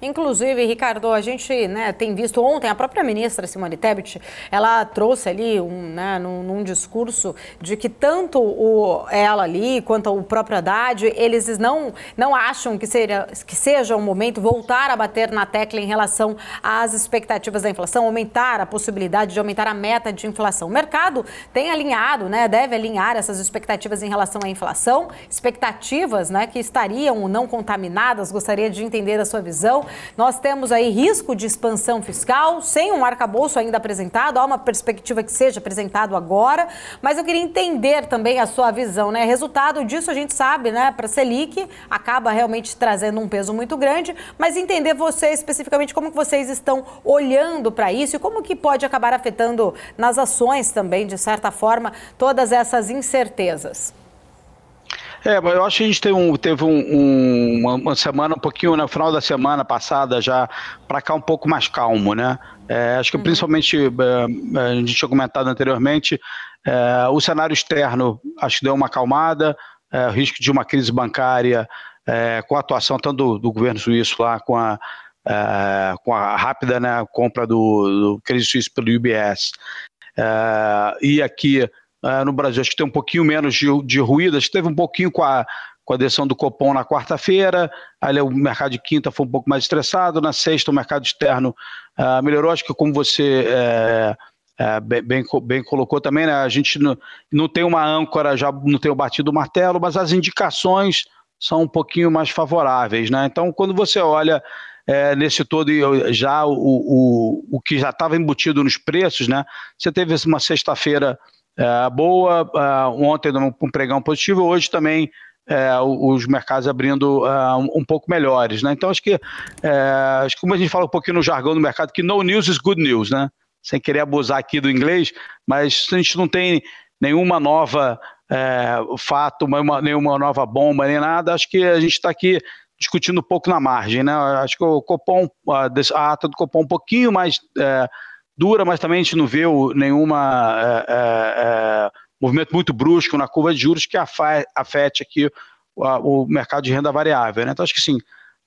Inclusive, Ricardo, a gente né, tem visto ontem a própria ministra Simone Tebet, ela trouxe ali um, né, num, num, discurso de que tanto o, ela ali quanto o próprio Haddad, eles não, não acham que, seria, que seja o momento voltar a bater na tecla em relação às expectativas da inflação, aumentar a possibilidade de aumentar a meta de inflação. O mercado tem alinhado, né, deve alinhar essas expectativas em relação à inflação, expectativas né, que estariam não contaminadas. Gostaria de entender a sua visão nós temos aí risco de expansão fiscal, sem um arcabouço ainda apresentado, há uma perspectiva que seja apresentado agora, mas eu queria entender também a sua visão, né? Resultado disso a gente sabe, né? Para a Selic, acaba realmente trazendo um peso muito grande, mas entender você especificamente como que vocês estão olhando para isso e como que pode acabar afetando nas ações também, de certa forma, todas essas incertezas. É, mas eu acho que a gente teve, um, teve um, um, uma, semana, um pouquinho no né, final da semana passada já, para cá um pouco mais calmo, né? É, acho que uhum. principalmente, é, a gente tinha comentado anteriormente, é, o cenário externo acho que deu uma acalmada, é, o risco de uma crise bancária é, com a atuação tanto do, do governo suíço lá, com a, é, com a rápida né, compra do, do crise suíço pelo UBS. e aqui é, no Brasil. Acho que tem um pouquinho menos de, de ruído, acho que teve um pouquinho com a, com a adição do Copom na quarta-feira, ali o mercado de quinta foi um pouco mais estressado, na sexta o mercado externo é, melhorou, acho que como você é, é, bem, bem, bem, colocou também, né, a gente não, não tem uma âncora, já não tem o batido do martelo, mas as indicações são um pouquinho mais favoráveis, né, então quando você olha é, nesse todo já o, o, o que já estava embutido nos preços, né, você teve uma sexta-feira é, boa. É, ontem um pregão positivo, hoje também é, os mercados abrindo uh, um, um pouco melhores, né? Então acho que, acho que como a gente fala um pouquinho no jargão do mercado, que no news is good news, né? Sem querer abusar aqui do inglês, mas a gente não tem nenhuma nova fato, uma, nenhuma nova bomba, nem nada, acho que a gente está aqui discutindo um pouco na margem, né? Acho que o Copom, a, a ata do Copom um pouquinho mais dura, mas também a gente não vê nenhuma é, é, é, movimento muito brusco na curva de juros que afete aqui o, a, o mercado de renda variável. Né? Então, acho que sim,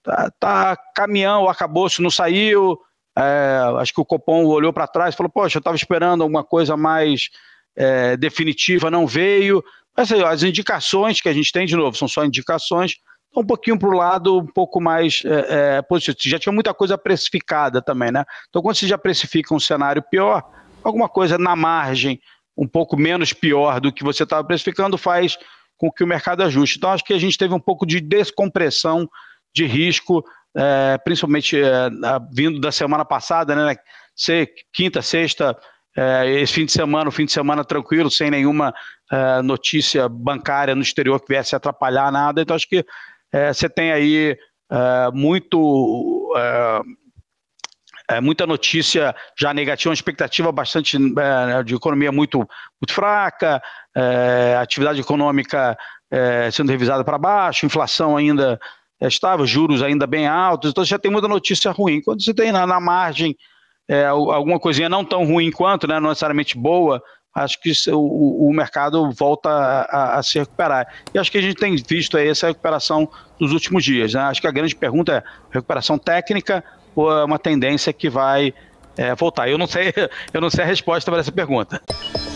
tá, tá caminhão, acabou, se não saiu. É, acho que o Copom olhou para trás e falou: Poxa, eu estava esperando alguma coisa mais é, definitiva, não veio. Mas, assim, as indicações que a gente tem, de novo, são só indicações Tá um pouquinho para o lado um pouco mais é, é, positivo. Já tinha muita coisa precificada também, né? Então, quando você já precifica um cenário pior, alguma coisa na margem, um pouco menos pior do que você estava precificando, faz com que o mercado ajuste. Então, acho que a gente teve um pouco de descompressão de risco, é, principalmente é, vindo da semana passada, né? Quinta, sexta, é, esse fim de semana, o fim de semana tranquilo, sem nenhuma é, notícia bancária no exterior que viesse atrapalhar nada. Então, acho que é, você tem aí é, muito. É, é, muita notícia já negativa, uma expectativa bastante é, de economia muito, muito fraca, é, atividade econômica sendo revisada para baixo, inflação ainda estável, juros ainda bem altos, então você já tem muita notícia ruim. Quando você tem na, na margem é, alguma coisinha não tão ruim quanto, né, não necessariamente boa, acho que o, o mercado volta a, a, se recuperar. E acho que a gente tem visto aí essa recuperação nos últimos dias. Né? Acho que a grande pergunta é recuperação técnica ou é uma tendência que vai é, voltar? Eu não sei, eu não sei a resposta para essa pergunta.